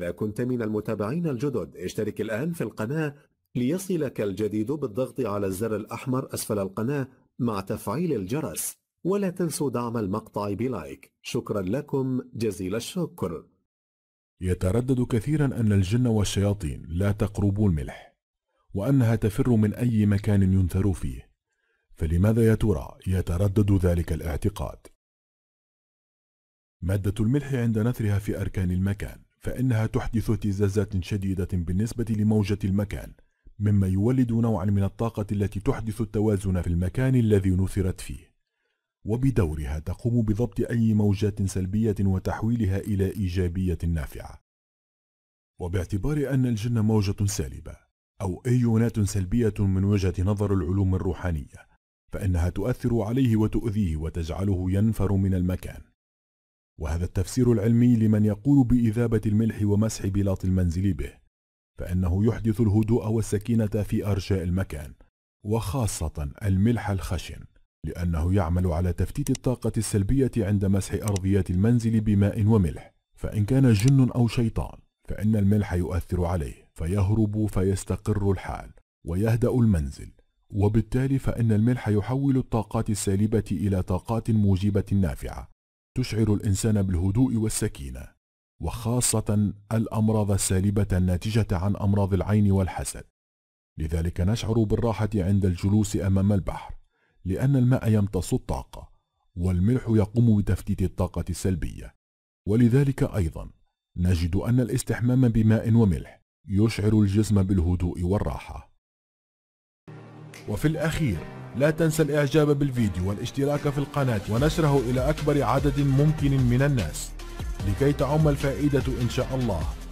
إذا كنت من المتابعين الجدد اشترك الآن في القناة ليصلك الجديد بالضغط على الزر الأحمر أسفل القناة مع تفعيل الجرس ولا تنسوا دعم المقطع بلايك شكرا لكم جزيل الشكر يتردد كثيرا أن الجن والشياطين لا تقربوا الملح وأنها تفر من أي مكان ينثر فيه فلماذا يا ترى يتردد ذلك الاعتقاد مادة الملح عند نثرها في أركان المكان فإنها تحدث اهتزازات شديدة بالنسبة لموجة المكان مما يولد نوعا من الطاقة التي تحدث التوازن في المكان الذي نثرت فيه وبدورها تقوم بضبط أي موجات سلبية وتحويلها إلى إيجابية نافعة وباعتبار أن الجن موجة سالبة أو أيونات سلبية من وجهة نظر العلوم الروحانية فإنها تؤثر عليه وتؤذيه وتجعله ينفر من المكان وهذا التفسير العلمي لمن يقول بإذابة الملح ومسح بلاط المنزل به فإنه يحدث الهدوء والسكينة في أرجاء المكان وخاصة الملح الخشن لأنه يعمل على تفتيت الطاقة السلبية عند مسح أرضيات المنزل بماء وملح فإن كان جن أو شيطان فإن الملح يؤثر عليه فيهرب فيستقر الحال ويهدأ المنزل وبالتالي فإن الملح يحول الطاقات السالبة إلى طاقات موجبة نافعة تشعر الإنسان بالهدوء والسكينة وخاصة الأمراض السالبة الناتجة عن أمراض العين والحسد لذلك نشعر بالراحة عند الجلوس أمام البحر لأن الماء يمتص الطاقة والملح يقوم بتفتيت الطاقة السلبية ولذلك أيضا نجد أن الاستحمام بماء وملح يشعر الجسم بالهدوء والراحة وفي الأخير لا تنسى الاعجاب بالفيديو والاشتراك في القناة ونشره الى اكبر عدد ممكن من الناس لكي تعم الفائدة ان شاء الله